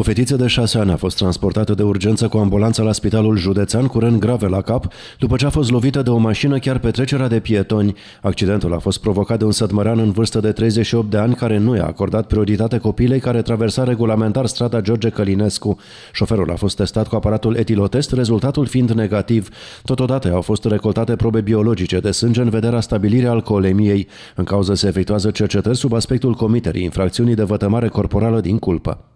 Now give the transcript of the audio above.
O fetiță de șase ani a fost transportată de urgență cu ambulanța la spitalul județean cu răni grave la cap după ce a fost lovită de o mașină chiar pe trecerea de pietoni. Accidentul a fost provocat de un sătmărean în vârstă de 38 de ani care nu i-a acordat prioritate copilei care traversa regulamentar strada George Călinescu. Șoferul a fost testat cu aparatul etilotest, rezultatul fiind negativ. Totodată au fost recoltate probe biologice de sânge în vederea stabilirii alcoolemiei. În cauză se efectuează cercetări sub aspectul comiterii infracțiunii de vătămare corporală din culpă.